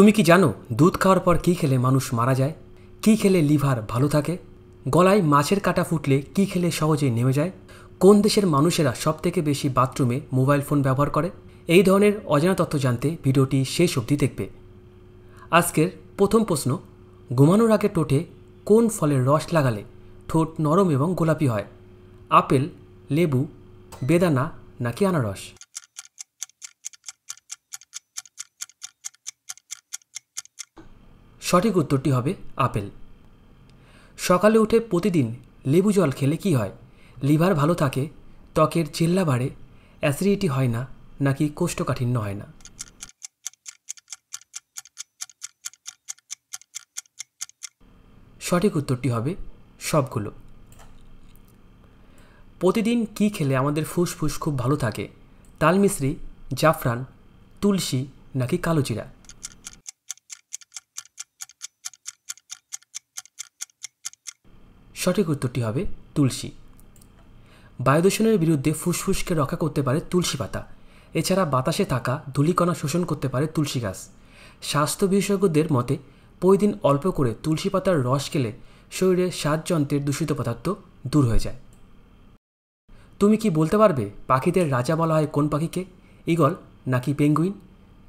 তুমি কি জানো দুধ খাওয়ার পর কী খেলে মানুষ মারা যায় কী খেলে লিভার ভালো থাকে গলায় মাছের কাটা ফুটলে কী খেলে সহজে নেমে যায় কোন দেশের মানুষেরা সবথেকে বেশি বাথরুমে মোবাইল ফোন ব্যবহার করে এই ধরনের অজানা তথ্য জানতে ভিডিওটি শেষ অবধি দেখবে আজকের প্রথম প্রশ্ন ঘুমানোর আগে টোটে কোন ফলের রস লাগালে ঠোঁট নরম এবং গোলাপি হয় আপেল লেবু বেদানা নাকি আনারস সঠিক উত্তরটি হবে আপেল সকালে উঠে প্রতিদিন লেবু জল খেলে কি হয় লিভার ভালো থাকে ত্বকের চিল্লা বাড়ে অ্যাসিডিটি হয় না নাকি কোষ্ঠকাঠিন্য হয় না সঠিক উত্তরটি হবে সবগুলো প্রতিদিন কি খেলে আমাদের ফুসফুস খুব ভালো থাকে তালমিশ্রি জাফরান তুলসী নাকি কালোজিরা সঠিক উত্তরটি হবে তুলসী বায়ুদূষণের বিরুদ্ধে ফুসফুসকে রক্ষা করতে পারে তুলসী পাতা এছাড়া বাতাসে থাকা ধুলিকণা শোষণ করতে পারে তুলসী গাছ স্বাস্থ্য বিশেষজ্ঞদের মতে প্রতিদিন অল্প করে তুলসী পাতার রস খেলে শরীরে স্বাদযন্ত্রের দূষিত পদার্থ দূর হয়ে যায় তুমি কি বলতে পারবে পাখিদের রাজা বলা হয় কোন পাখিকে ইগল নাকি পেঙ্গুইন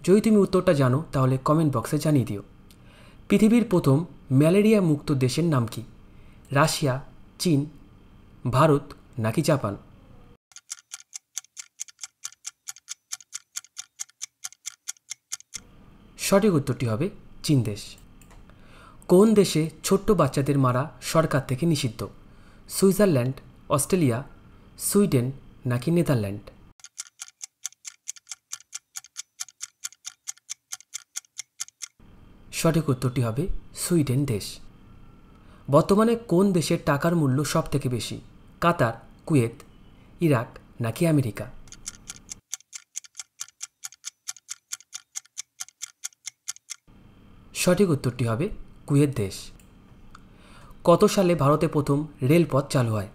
যদি তুমি উত্তরটা জানো তাহলে কমেন্ট বক্সে জানিয়ে দিও পৃথিবীর প্রথম ম্যালেরিয়া মুক্ত দেশের নাম কী রাশিয়া চীন ভারত নাকি জাপান সঠিক উত্তরটি হবে চীন দেশ কোন দেশে ছোট্ট বাচ্চাদের মারা সরকার থেকে নিষিদ্ধ সুইজারল্যান্ড অস্ট্রেলিয়া সুইডেন নাকি নেদারল্যান্ড সঠিক উত্তরটি হবে সুইডেন দেশ বর্তমানে কোন দেশের টাকার মূল্য সব থেকে বেশি কাতার কুয়েত ইরাক নাকি আমেরিকা সঠিক উত্তরটি হবে কুয়েত দেশ কত সালে ভারতে প্রথম রেলপথ চালু হয়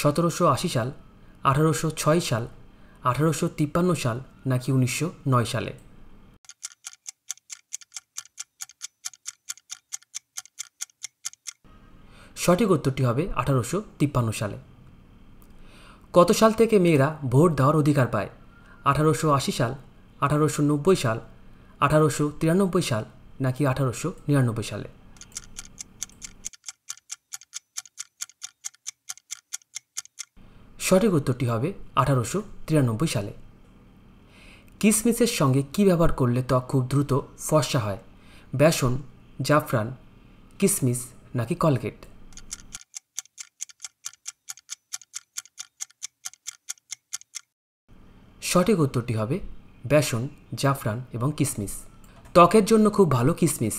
সতেরোশো আশি সাল আঠারোশো ছয় সাল আঠারোশো তিপ্পান্ন সাল নাকি উনিশশো নয় সালে সঠিক উত্তরটি হবে আঠারোশো তিপ্পান্ন সালে কত সাল থেকে মেয়েরা ভোট দেওয়ার অধিকার পায় আঠারোশো আশি সাল আঠারোশো নব্বই সাল আঠারোশো তিরানব্বই সাল নাকি আঠারোশো নিরানব্বই সালে সঠিক উত্তরটি হবে আঠারোশো তিরানব্বই সালে কিসমিসের সঙ্গে কি ব্যবহার করলে ত্বক খুব দ্রুত ফর্সা হয় বেসন জাফরান কিসমিস নাকি কলগেট সঠিক উত্তরটি হবে বেসন জাফরান এবং কিসমিস ত্বকের জন্য খুব ভালো কিসমিস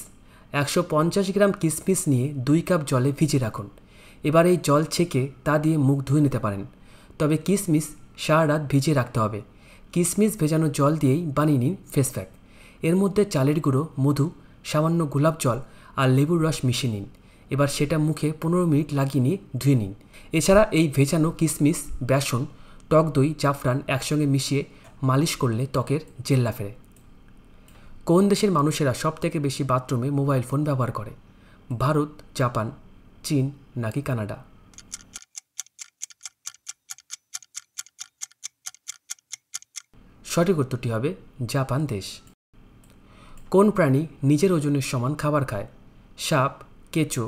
একশো পঞ্চাশ গ্রাম কিসমিস নিয়ে দুই কাপ জলে ভিজিয়ে রাখুন এবার এই জল ছেঁকে তা দিয়ে মুখ ধুয়ে নিতে পারেন তবে কিসমিস সারা রাত ভিজিয়ে রাখতে হবে কিসমিস ভেজানো জল দিয়েই বানিয়ে নিন ফেস প্যাক এর মধ্যে চালের গুঁড়ো মধু সামান্য গোলাপ জল আর লেবুর রস মিশিয়ে নিন এবার সেটা মুখে পনেরো মিনিট লাগিয়ে নিয়ে ধুয়ে নিন এছাড়া এই ভেজানো কিসমিস বেসন টক দই জাফরান একসঙ্গে মিশিয়ে মালিশ করলে ত্বকের জেল্লা ফেরে কোন দেশের মানুষেরা সবথেকে বেশি বাথরুমে মোবাইল ফোন ব্যবহার করে ভারত জাপান চীন নাকি কানাডা সঠিক উত্তরটি হবে জাপান দেশ কোন প্রাণী নিজের ওজনের সমান খাবার খায় সাপ কেঁচো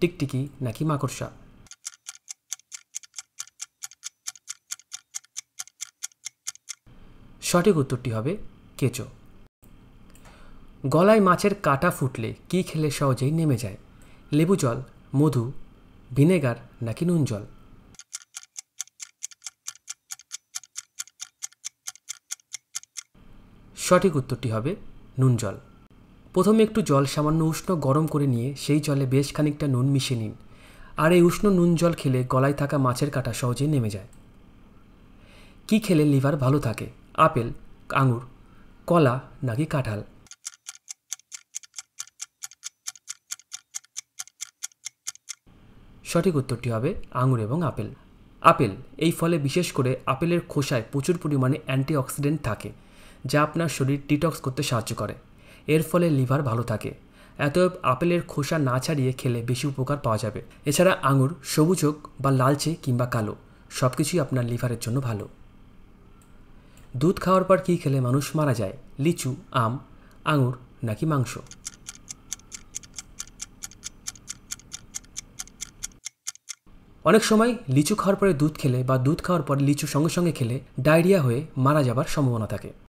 টিকটিকি নাকি মাকড়সা সঠিক উত্তরটি হবে কেঁচো গলায় মাছের কাটা ফুটলে কি খেলে সহজেই নেমে যায় লেবু জল মধু ভিনেগার নাকি নুন জল সঠিক উত্তরটি হবে নুন জল প্রথমে একটু জল সামান্য উষ্ণ গরম করে নিয়ে সেই জলে বেশ খানিকটা নুন মিশিয়ে নিন আর এই উষ্ণ নুন জল খেলে গলায় থাকা মাছের কাটা সহজে নেমে যায় কি খেলে লিভার ভালো থাকে আপেল আঙুর কলা নাকি কাঁঠাল সঠিক উত্তরটি হবে আঙুর এবং আপেল আপেল এই ফলে বিশেষ করে আপেলের খোসায় প্রচুর পরিমাণে অ্যান্টিঅক্সিডেন্ট থাকে যা আপনার শরীর ডিটক্স করতে সাহায্য করে এর ফলে লিভার ভালো থাকে এতএব আপেলের খোসা না ছাড়িয়ে খেলে বেশি উপকার পাওয়া যাবে এছাড়া আঙুর সবুজ হোক বা লালচে কিংবা কালো সব কিছুই আপনার লিভারের জন্য ভালো দুধ খাওয়ার পর কী খেলে মানুষ মারা যায় লিচু আম আঙুর নাকি মাংস অনেক সময় লিচু খাওয়ার পরে দুধ খেলে বা দুধ খাওয়ার পর লিচু সঙ্গে সঙ্গে খেলে ডায়রিয়া হয়ে মারা যাবার সম্ভাবনা থাকে